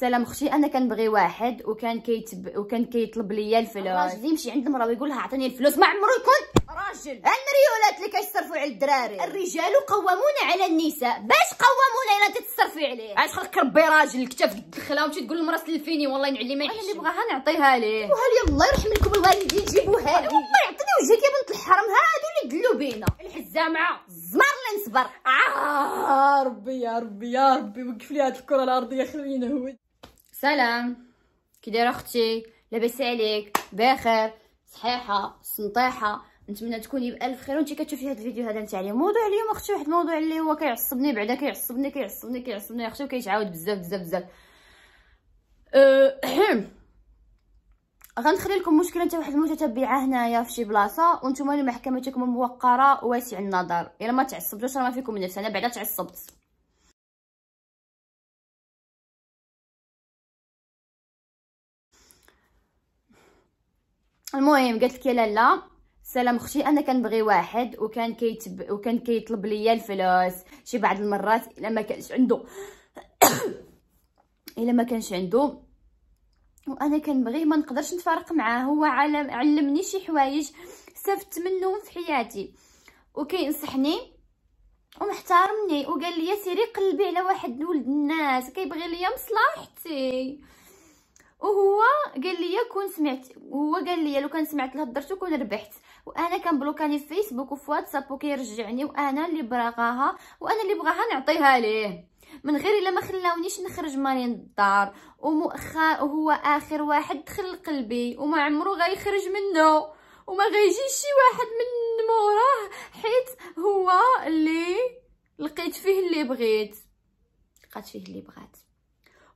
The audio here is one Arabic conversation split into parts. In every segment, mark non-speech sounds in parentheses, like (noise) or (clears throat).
سلام اختي انا كنبغي واحد وكان كيتب وكان كيطلب ليا الفلوس الراجل يمشي عند المراه ويقول لها عطيني الفلوس ما عمرو يكون راجل الريولات اللي كيصرفوا على الدراري الرجال قوامون على النساء باش قوامون الا تتصرفي عليه عاد خلق ربي راجل كتاف الدخله وتمشي تقول للمراه سلفيني والله ينعلي ما اللي بغاها نعطيها ليه وهل الله يرحم لكم الوالدين جيبوها لي والله يعطيني وجهك يا بنت الحرام هادو اللي دلو بينا الحزامعه الزمر اللي نصبر آه ربي يا ربي يا ربي وقف لي هاد الكره الارضيه خلينا هود سلام كي اختي لاباس عليك بخير صحيحه سنطيحه نتمنى تكوني بالف خير وانت كتشوفي هذا الفيديو هذا نتاع اليوم موضوع اليوم اختي واحد الموضوع اللي هو كيعصبني بعدا كيعصبني كيعصبني كيعصبني اختي وكيتعاود بزاف بزاف بزاف أه (clears throat) غنخلي لكم مشكله نتا واحد المتتبعه هنايا في شي بلاصه وانتم محكمتكم موقره واسع النظر الا ما تعصبتوش راه ما فيكم نفس انا بعدا تعصبت المهم قالت لك لا لا سلام اختي انا كنبغي واحد وكان كيتب وكان كيطلب ليا الفلوس شي بعض المرات الا ما كانش عنده (coughs) الا ما كانش عنده وانا كنبغيه ما نقدرش نتفارق معاه هو علم علمني شي حوايج استفدت منهم في حياتي وكينصحني ومحترمني وقال لي سيري قلبي على واحد ولد الناس كيبغي ليا مصلحتي وهو قال لي كون سمعت هو قال لي لو كان سمعت الهضره كون ربحت وانا بلوكاني في فيسبوك وفي واتساب وكيرجعني وانا اللي براغاها وانا اللي بغاها نعطيها ليه من غير الا ما خلاونيش نخرج ماني من الدار ومؤخر هو اخر واحد دخل قلبي وما عمرو غيخرج منه وما غيجيش شي واحد من موراه حيت هو اللي لقيت فيه اللي بغيت لقيت فيه اللي بغات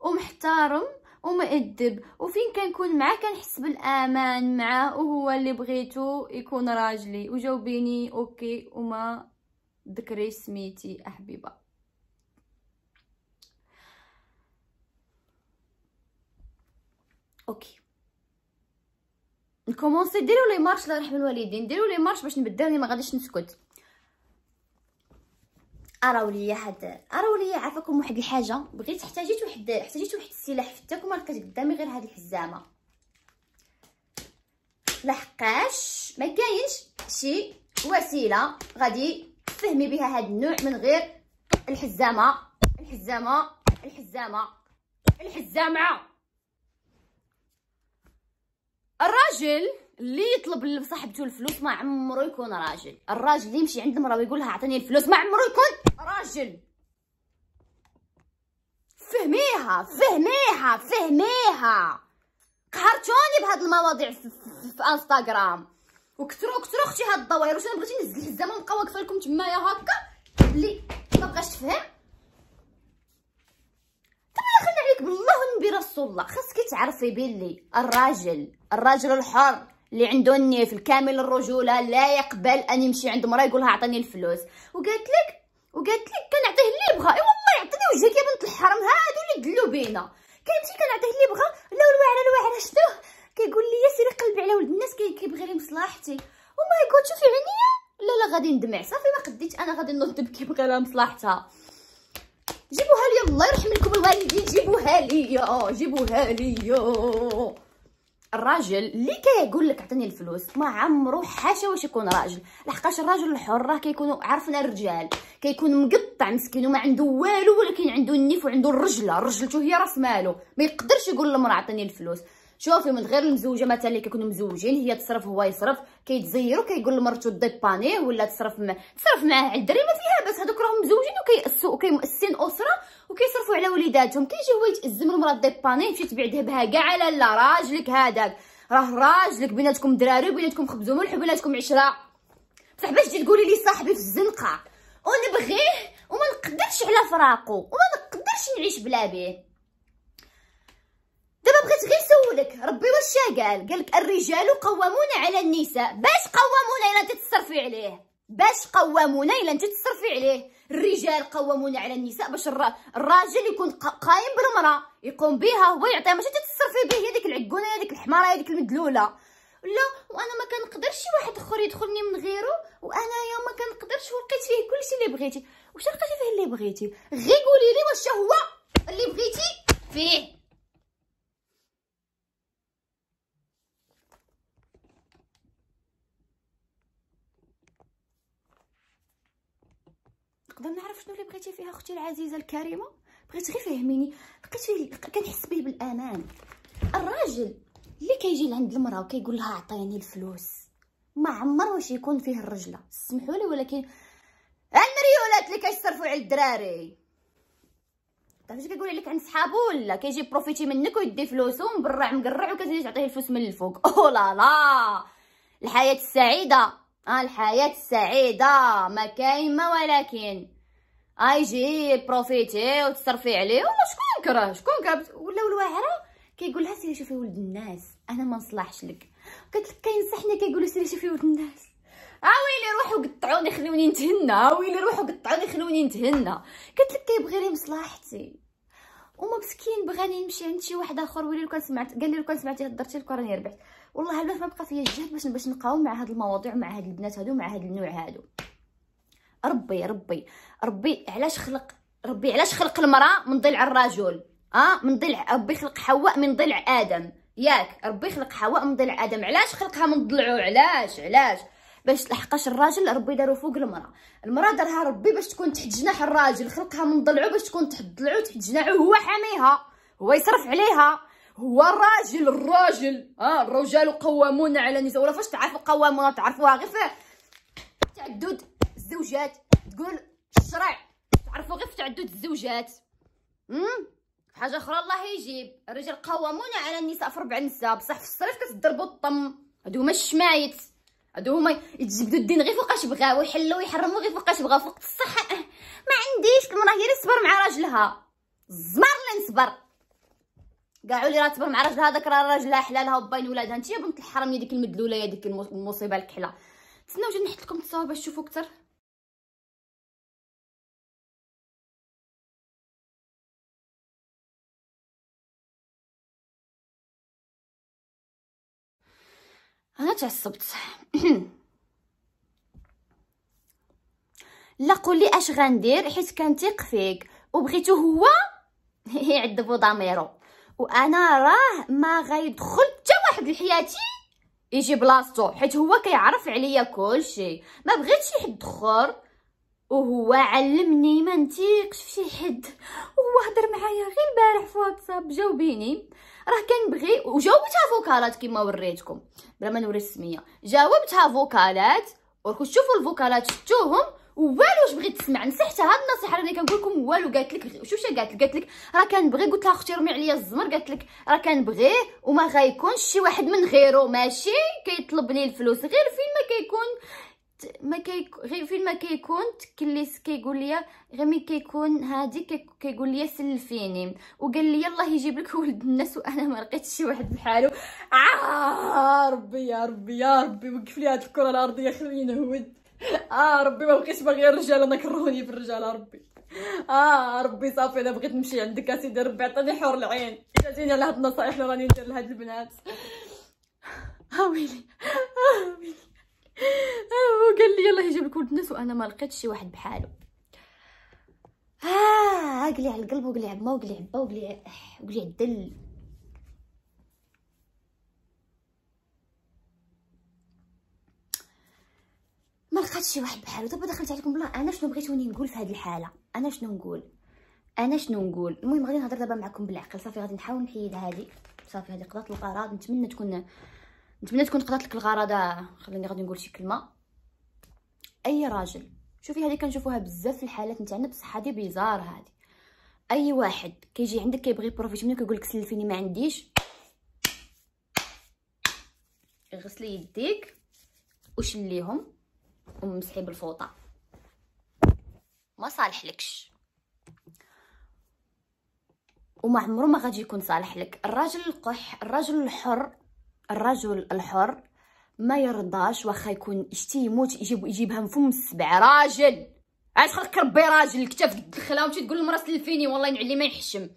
ومحتارم ومؤدب وفين كنكون معاه كنحس بالامان معاه وهو اللي بغيتو يكون راجلي وجاوبيني اوكي وما ذكري سميتي احبيبه اوكي نكومونسي ديروا لي مارش لرحم الوالدين ديروا لي مارش باش نبدلني ما غاديش نسكت اراو ليا هاد اراو ليا عافاكم واحد الحاجه بغيت احتاجيت واحد احتاجيت واحد السلاح فتاكم راه لقيت قدامي غير هاد الحزامه لحقاش ما كاينش شي وسيله غادي تفهمي بها هاد النوع من غير الحزامه الحزامه الحزامه الحزامه الراجل اللي يطلب لصاحبته الفلوس ما عمرو يكون راجل الراجل اللي يمشي عند المراه ويقول لها اعطيني الفلوس ما عمرو يكون راجل فهميها فهميها فهميها قهرتوني بهاد المواضيع في, انستغرام وكثروا كثروا اختي هاد الضواير واش انا بغيت نزل الهزه ما نبقى واقفه لكم تمايا هكا اللي ما بغاش تفهم طبعا خلي عليك بالله ونبي رسول الله خاصك تعرفي بلي الراجل الراجل الحر اللي عنده النيف الكامل الرجوله لا يقبل ان يمشي عند مرا يقولها اعطيني الفلوس وقالت لك وقالت لي كنعطيه اللي بغا اي والله يعطيني وجهك يا بنت الحرام هادو اللي دلو بينا كنمشي كنعطيه اللي بغا لا الواعره الواعره شتوه كيقول لي سيري قلبي على ولد الناس كيبغي لي مصلحتي او oh ماي شوفي عينيا لا لا غادي ندمع صافي ما قديت انا غادي نوض كيبغي بكا لها مصلحتها جيبوها لي الله يرحم لكم الوالدين جيبوها لي جيبوها لي الراجل اللي كيقول لك عطيني الفلوس ما عمرو حاشا واش يكون راجل لحقاش الراجل الحر راه كيكونوا عرفنا الرجال كيكون مقطع مسكين وما عنده والو ولكن عنده النيف وعنده الرجله رجلته هي راس ماله ما يقدرش يقول للمراه عطيني الفلوس شوفي من غير المزوجه مثلا اللي كيكونوا مزوجين هي تصرف هو يصرف كيتزيروا كيقول لمرتو ديبانيه ولا تصرف مع تصرف معاه على الدري ما فيها باس هذوك راهم مزوجين وكيأسوا وكيمؤسسين اسره وكيصرفوا على وليداتهم كيجي هو يتأزم المراه ديبانيه تمشي تبيع ذهبها كاع على لا راجلك هذاك راه راجلك بيناتكم دراري بيناتكم خبز وملح بيناتكم عشره بصح باش تجي تقولي لي صاحبي في الزنقه ونبغيه وما نقدرش على فراقو وما نقدرش نعيش بلا بيه دابا بغيت غير نسولك ربي واش قال قال لك الرجال قوامون على النساء باش قوامون الا انت تصرفي عليه باش قوامون الا انت تصرفي عليه الرجال قوامون على النساء باش الراجل يكون قايم بالمراه يقوم بها هو يعطيها ماشي تتصرفي به هذيك العقونه هذيك الحماره هذيك المدلوله لا وانا ما كنقدرش شي واحد اخر يدخلني من غيره يا ما كنقدرش ولقيت فيه كلشي اللي بغيتي واش لقيتي فيه اللي بغيتي غير قولي لي واش هو اللي بغيتي فيه نقدر نعرف شنو اللي بغيتي فيها اختي العزيزه الكريمه بغيت غير فهميني لقيت فيه كنحس به بالامان الراجل اللي كيجي لعند المراه وكيقول لها عطيني الفلوس ما عمر واش يكون فيه الرجله سمحوا لي ولكن المريولات اللي كيصرفوا على الدراري تعرفي طيب كيقول لك عند صحابو ولا كيجي بروفيتي منك ويدي فلوسو مبرع مقرع وكتجي تعطيه الفلوس من الفوق (laughs) او لا لا الحياه السعيده الحياة السعيدة ما كاين ما ولكن ايجي بروفيتي وتصرفي عليه شكون كره شكون كره ولاو الواعره كيقول لها سيري شوفي ولد الناس انا ما نصلحش لك قالت كينصحني كيقول سيري شوفي ولد الناس اويلي روحوا قطعوني خلوني نتهنى اويلي روحوا قطعوني خلوني نتهنى قالت لك كيبغي غير مصلحتي ومسكين مسكين بغاني نمشي عند شي واحد اخر ويلي لو كان سمعت قال لي لو كان سمعتي هضرتي لك راني ربحت والله البنات ما بقى فيا الجهد باش باش نقاوم مع هاد المواضيع ومع هاد البنات هادو ومع هاد النوع هادو ربي ربي ربي علاش خلق ربي علاش خلق المراه من ضلع الرجل اه من ضلع ربي خلق حواء من ضلع ادم ياك ربي خلق حواء من ضلع ادم علاش خلقها من ضلعو علاش علاش باش لحقاش الراجل ربي دارو فوق المراه المراه دارها ربي باش تكون تحت جناح الراجل خلقها من ضلعو باش تكون تحت ضلعو تحت جناحو هو حاميها هو يصرف عليها هو الراجل الراجل اه الرجال قوامون على النساء ولا فاش تعرفوا قوامون تعرفوها غير في تعدد الزوجات تقول الشرع تعرفوا غير في تعدد الزوجات امم حاجه اخرى الله يجيب الرجال قوامون على النساء في ربع النساء بصح في الصيف كتضربوا الطم هادو هما الشمايت هادو هما يتجبدوا الدين غير فوقاش بغاو يحلوا ويحرموا غير فوقاش بغاو فوق الصحه ما عنديش المراه هي اللي تصبر مع راجلها الزمر اللي نصبر كاع اللي راتبهم مع راجل هذاك راه راجلها حلالها وباين ولادها انت يا بنت الحرام يا ديك المدلوله يا ديك المصيبه الكحله تسناو جا نحط لكم التصاور باش تشوفوا اكثر انا تعصبت (coughs) لا قولي اش غندير حيت كنتيق فيك وبغيتو هو (laughs) يعذبو ضميرو وانا راه ما غيدخل حتى واحد لحياتي يجي بلاصتو حيت هو كيعرف عليا كلشي ما بغيتش شي حد اخر وهو علمني ما نتيقش في شي حد هو هضر معايا غير البارح في واتساب جاوبيني راه كنبغي وجاوبتها فوكالات كما وريتكم بلا ما نوري السميه جاوبتها فوكالات وركو شوفوا الفوكالات شفتوهم والو واش بغيت تسمع نصحتها هاد النصيحه راني كنقول لكم والو قالت لك شوشه قالت لك قالت لك راه كنبغي قلت لها اختي رمي عليا الزمر قالت لك راه كنبغيه وما غيكونش شي واحد من غيره ماشي كيطلب لي الفلوس غير فين ما كيكون ما كي غير فين ما كيكون تكليس كيقول لي غير مين كيكون هادي كيقول لي سلفيني وقال لي الله يجيب لك ولد الناس وانا ما لقيتش شي واحد بحالو آه ربي يا ربي يا ربي وقف لي هاد الكره الارضيه خليني نهود اه ربي ما بقيتش باغيه الرجال انا كرهوني في الرجال آه، ربي اه ربي صافي انا بغيت نمشي عندك اسيدي آه، ربي عطاني حور العين جاتيني على هاد النصائح اللي راني ندير لهاد البنات ها آه، ويلي ها ويلي هو قال لي يلاه يجيب لك ولد الناس وانا ما لقيتش شي واحد بحالو ها آه قلي على القلب وقلي على ما وقلي عبا وقلي وقلي الدل ما لقاتش شي واحد بحالو دابا دخلت عليكم بلا انا شنو بغيتوني نقول في هذه الحاله انا شنو نقول انا شنو نقول المهم غادي نهضر دابا معكم بالعقل صافي غادي نحاول نحيد هذه صافي هذه قضات الغرض نتمنى تكون نتمنى تكون قضات لك الغرض خليني غادي نقول شي كلمه اي راجل شوفي هذه كنشوفوها بزاف في الحالات نتاعنا بصح هذه بيزار هذه اي واحد كيجي عندك كيبغي بروفيت منك كيقول لك سلفيني ما عنديش غسلي يديك وشليهم ومسحي بالفوطه ما لكش وما عمره ما غادي يكون صالح لك الرجل القح الرجل الحر الرجل الحر ما يرضاش واخا يكون شتي يموت يجيب يجيبها من فم السبع راجل عاد خلق ربي راجل الكتاف تدخلها وتمشي تقول للمرا سلفيني والله نعلي ما يحشم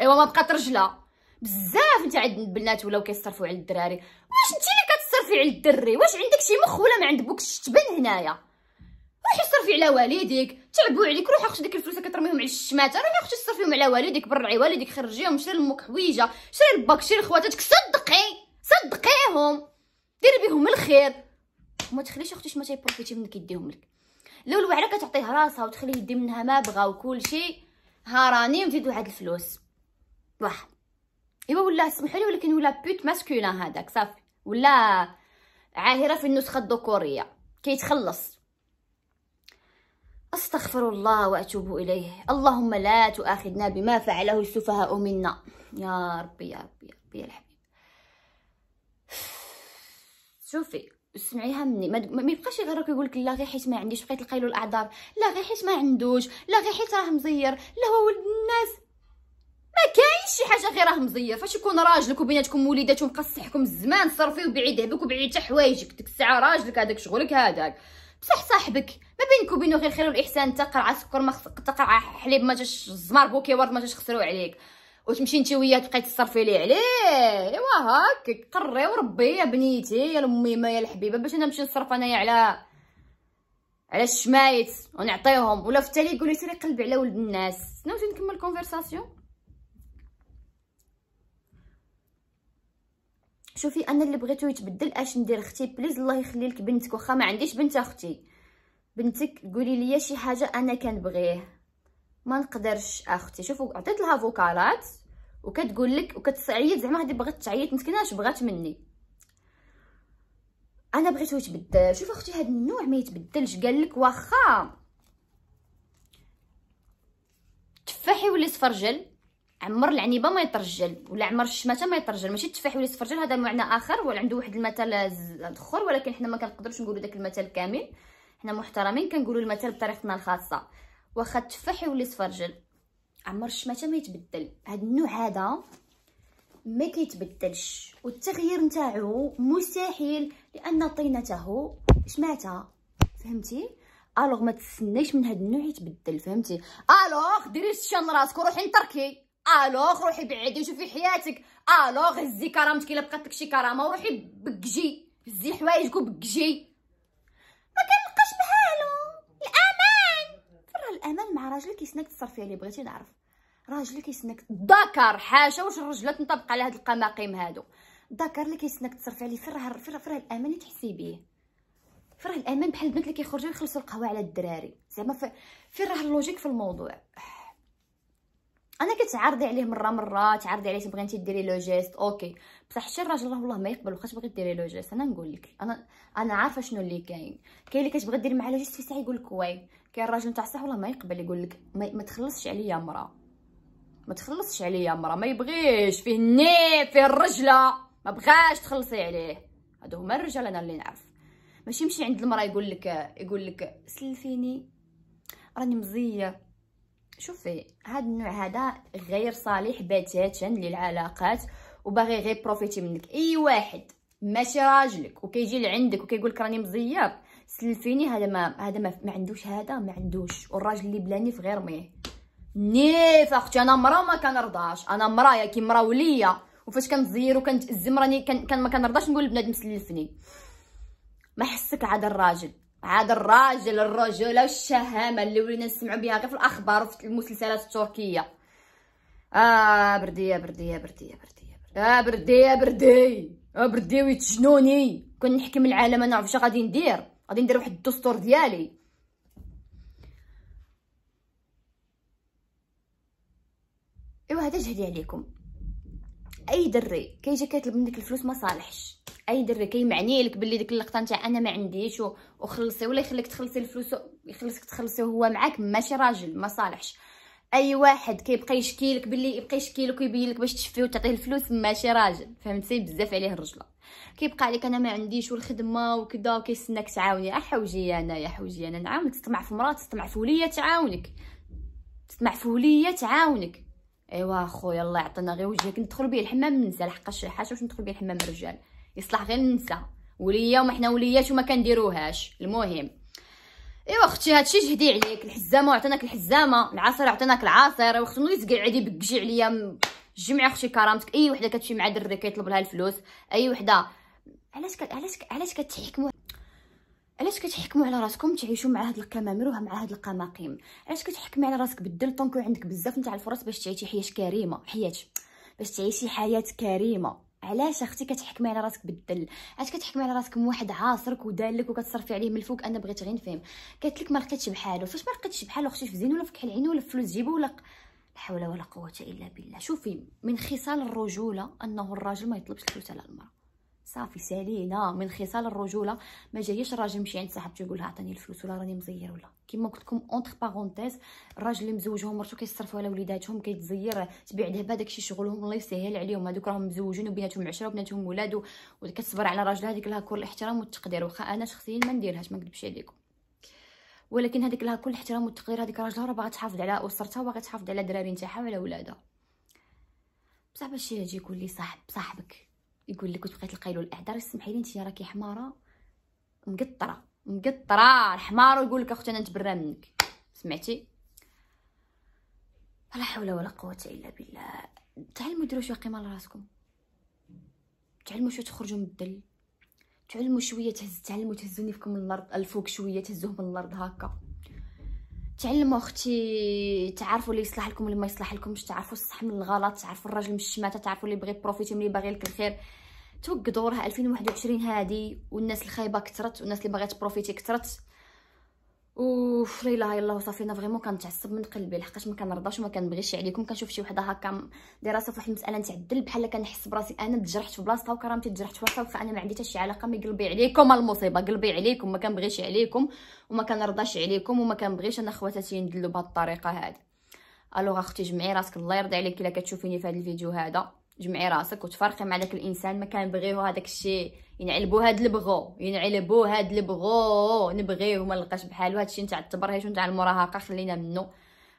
ايوا ما بقات رجله بزاف نتا عند البنات ولاو كيصرفوا على الدراري واش انت صرفي على الدري واش عندك شي مخ ولا ما عندكش تبان هنايا روحي صرفي على والديك تعبوا عليك روحي اختي ديك الفلوس كترميهم على الشماته راه اختي صرفيهم على والديك برعي والديك خرجيهم شري لامك حويجه شري لباك شري لخواتاتك صدقي صدقيهم ديري بهم الخير وما تخليش اختي شماتي بروفيتي منك يديهم لك لو الوعره كتعطيه راسها وتخليه يدي منها ما بغا وكل شيء ها راني نزيدو هاد الفلوس واحد ايوا ولا سمحوا لي ولكن ولا بوت ماسكولين هذاك صافي ولا عاهره في النسخه الذكوريه كيتخلص استغفر الله واتوب اليه اللهم لا تؤاخذنا بما فعله السفهاء منا يا ربي يا ربي يا ربي الحبيب شوفي سمعيها مني ما يبقاش غير كيقول لك لا غير حيت ما عنديش بقيت لقيلو الاعذار لا غير حيت ما عندوش لا غير حيت راه مزير لا هو ولد الناس ما كاينش شي حاجه غير راه مزير فاش يكون راجلك وبيناتكم وليدات ومقصحكم الزمان صرفي وبيعي ذهبك وبيعي حتى حوايجك ديك الساعه راجلك هذاك شغلك هذاك بصح صاحبك ما بينك وبينه غير الخير والاحسان انت قرعه سكر ما خصك تقرع حليب ما جاش الزمار بوكي ورد ما جاش خسرو عليك وتمشي انت وياه تبقاي تصرفي ليه عليه ايوا هاك قري وربي يا بنيتي يا الميمه يا الحبيبه باش انا نمشي نصرف انايا على على الشمايت ونعطيهم ولا في التالي يقول لي سيري قلبي على ولد الناس ناوتين نكمل كونفرساسيون شوفي انا اللي بغيتو يتبدل اش ندير اختي بليز الله يخلي لك بنتك واخا ما عنديش بنت اختي بنتك قولي لي شي حاجه انا كنبغيه ما نقدرش اختي شوفوا عطيت لها فوكالات وكتقول لك وكتعيط زعما هذه بغات تعيط مسكينه اش بغات مني انا بغيتو يتبدل شوف اختي هذا النوع ما يتبدلش قال لك واخا تفاحي ولا صفرجل عمر العنيبه ما يترجل ولا عمر الشماته ما يترجل ماشي التفاح ولا السفرجل هذا معنى اخر ولا عنده واحد المثل اخر ولكن حنا ما كنقدروش نقولوا داك المثل كامل حنا محترمين كنقولوا المثل بطريقتنا الخاصه واخا التفاح يولي سفرجل عمر الشماته ما يتبدل هاد النوع هذا ما كيتبدلش والتغيير نتاعو مستحيل لان طينته شماته فهمتي الوغ ما تستنيش من هاد النوع يتبدل فهمتي الوغ ديري الشان راسك وروحي لتركي الوغ روحي بعدي وشوفي حياتك الوغ هزي كرامتك الا بقات لك شي كرامه وروحي بكجي هزي حوايجك وبكجي ما كنلقاش بحالو الامان فرا الامان مع راجلك يسناك تصرفي عليه بغيتي نعرف راجلك يسناك ذكر حاشا واش الرجله تنطبق على هاد القماقيم هادو الذكر اللي كيسناك تصرفي عليه فراه فراه فراه الامان تحسي بيه فراه الامان بحال البنات اللي كيخرجوا يخلصوا القهوه على الدراري زعما راه اللوجيك في الموضوع انا كتعرضي عليه مره مره تعرضي عليه تبغي انت ديري لو جيست اوكي بصح حتى الراجل راه والله ما يقبل واخا تبغي ديري لو جيست انا نقول لك انا انا عارفه شنو اللي كاين كاين اللي كتبغي دير معاه لو جيست في ساعه يقول لك واي كاين الراجل نتاع صح والله ما يقبل يقول لك ما, ما تخلصش عليا مره ما تخلصش عليا مره ما يبغيش فيه النيف فيه الرجله ما بغاش تخلصي عليه هادو هما الرجال انا اللي نعرف ماشي يمشي عند المراه يقول لك يقول لك سلفيني راني مزيه شوفي هاد النوع هذا غير صالح بتاتا للعلاقات وباغي غير بروفيتي منك اي واحد ماشي راجلك وكيجي لعندك وكيقول لك راني مزياط سلفيني هذا ما هذا ما, ما عندوش هذا ما عندوش والراجل اللي بلاني في غير ميه نيف اختي انا مرا ما كنرضاش انا يا كي مرا وليا وفاش كنزير وكنتازم راني كان, كان ما كنرضاش نقول لبنادم سلفني ما حسك عاد الراجل عاد الراجل الرجوله والشهامه اللي ولينا نسمعوا بها غير في الاخبار وفي المسلسلات التركيه اه برديه برديه برديه برديه اه برديه بردية اه بردي آه، ويتجنوني كون نحكم العالم انا شنو غادي ندير غادي ندير واحد الدستور ديالي ايوا هذا جهدي عليكم اي دري كيجي كيطلب منك الفلوس ما صالحش اي دري كيمعني لك باللي ديك اللقطه نتاع انا ما عنديش وخلصي ولا يخليك تخلصي الفلوس يخلصك تخلصي وهو معاك ماشي راجل ما صالحش اي واحد كيبقى يشكي لك باللي يبقى يشكي لك ويبين لك باش تشفيه وتعطيه الفلوس ماشي راجل فهمتي بزاف عليه الرجله كيبقى عليك انا ما عنديش والخدمه وكذا وكيسناك تعاوني احوجي انا يا حوجي انا نعاونك تطمع في مرات تطمع في وليه تعاونك تطمع في وليه تعاونك ايوا خويا الله يعطينا غير وجهك ندخل به الحمام ننزل حقاش حاجه واش ندخل به الحمام الرجال يصلح غير ننسى وليا وما حنا وليات وما كنديروهاش المهم ايوا اختي هادشي جهدي عليك الحزامه عطيناك الحزامه العصير عطيناك العصير اختي ملي تقعدي بكجي عليا جمعي اختي كرامتك اي وحده كتمشي مع دري كيطلب لها الفلوس اي وحده علاش علاش علاش كتحكموا علاش كتحكموا على راسكم تعيشوا مع هاد الكمامير ومع هاد القماقيم علاش كتحكمي على راسك بالدل طونكو عندك بزاف نتاع الفرص باش تعيشي حياه كريمه حياه باش تعيشي حياه كريمه علاش اختي كتحكمي على راسك بالدل علاش كتحكمي على راسك من واحد عاصرك ودالك وكتصرفي عليه من الفوق انا بغيت غير نفهم قالت لك ما لقيتش بحالو فاش ما لقيتش بحالو اختي في زين ولا في كحل ولا في فلوس جيبه ولا لا حول ولا قوه الا بالله شوفي من خصال الرجوله انه الراجل ما يطلبش الفلوس على المراه صافي سالينا من خصال الرجوله ما جايش الراجل يمشي عند صاحبته يقول لها عطيني الفلوس ولا راني مزير ولا كيما قلت لكم اونتر بارونتيز الراجل اللي مزوجهم ومرته كيصرفوا على وليداتهم كيتزير تبيع دابا داكشي شغلهم الله يسهل عليهم هذوك راهم مزوجين وبيناتهم عشره وبيناتهم ولاد وكتصبر على راجلها هذيك لها كل الاحترام والتقدير واخا انا شخصيا ما نديرهاش ما نكذبش عليكم ولكن هذيك لها كل الاحترام والتقدير هذيك راجلها راه باغا تحافظ على اسرتها وباغا تحافظ على دراري نتاعها وعلى ولادها بصح باش يجي يقول لي صاحب صاحبك يقول لك كنت بقيت لقايلو الاعذار سمحي لي انت راكي حماره مقطره مقطره الحمار ويقول لك اختي انا نتبرى منك سمعتي لا حول ولا قوه الا بالله تعلموا ديروا شويه قيمه لراسكم تعلموا شويه تخرجوا من الدل تعلموا شويه تهز تعلموا تهزوني فيكم من الارض الفوق شويه تهزوه من الارض هكا تعلموا اختي تعرفوا اللي يصلح لكم واللي ما يصلح لكمش تعرفوا الصح من الغلط تعرفوا الراجل من الشماته تعرفوا اللي بغي بروفيتي اللي باغي لك الخير توقدوا راه 2021 هذه والناس الخايبه كثرت والناس اللي باغيه تبروفيتي كثرت اوف لا اله الا الله صافينا فريمون كنتعصب من قلبي لحقاش ما كنرضاش وما كنبغيش عليكم كنشوف شي وحده هكا دايره صافي واحد المساله نتعدل الدل بحال كنحس براسي انا تجرحت في بلاصتها وكرامتي تجرحت في بلاصتها واخا انا ما عندي حتى شي علاقه مي قلبي عليكم المصيبه قلبي عليكم ما كنبغيش عليكم وما كنرضاش عليكم وما كنبغيش انا خواتاتي ندلو بهاد الطريقه هادي الوغ اختي جمعي راسك الله يرضي عليك الا كتشوفيني في هاد الفيديو هذا جمعي راسك وتفرقي مع داك الانسان ما كان بغيه هذاك الشيء ينعلبو هاد البغو ينعلبو هاد البغو نبغيه وما لقاش بحالو هادشي نتاع التبرهج ونتاع المراهقه خلينا منه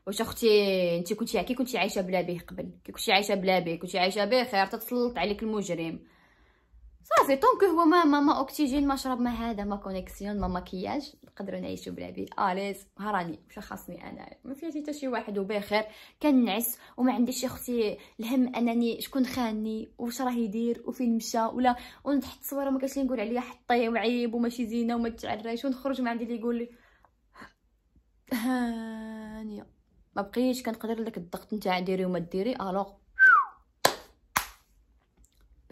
واش اختي انت كنتي كي كنتي عايشه بلا بيه قبل كي كنتي عايشه بلا بيه كنتي عايشه بيه خير تتسلط عليك المجرم صافي طونك هو ما ما ما اوكسجين ما شرب ما هذا ما كونيكسيون ما مكياج نقدروا نعيشوا بلا بيه اليز هراني واش خاصني انا ما فيها حتى شي واحد وبخير كنعس وما عنديش يا اختي الهم انني شكون خاني واش راه يدير وفين مشى ولا ونتحط صوره ما كاينش اللي نقول عليها حطي وعيب وماشي زينه وما تتعراش ونخرج ما عندي اللي يقول لي هانيه ما بقيتش كنقدر لك الضغط نتاع ديري وما ديري الوغ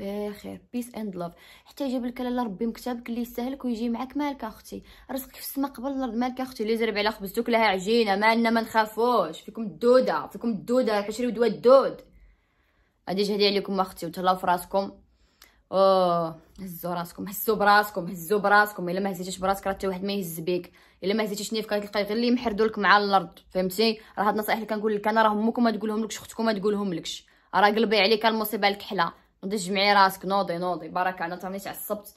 بخير بيس اند لوف حتى يجيب لك الله ربي مكتبك اللي يستاهلك ويجي معاك مالك اختي رزقك في السماء قبل الارض مالك اختي اللي زرب على خبزتك لها عجينه مالنا ما نخافوش فيكم الدوده فيكم الدوده راح شريو دواء الدود هادي جهدي عليكم اختي وتهلاو في راسكم اوه هزوا راسكم هزوا براسكم هزوا براسكم الا ما هزيتيش براسك راه حتى واحد ما يهز بيك الا ما هزيتيش نيفك غتلقاي غير اللي يمحردوا لك مع الارض فهمتي راه هاد النصائح اللي كنقول لك انا راه امكم ما تقولهم لكش اختكم ما تقولهم لكش راه قلبي عليك المصيبه الكحله جمعي راسك نوضي نوضي بارك انا تاني تعصبت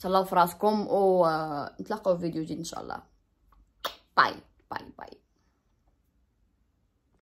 تهلاو في راسكم و آه، نتلاقاو في فيديو جديد ان شاء الله باي باي باي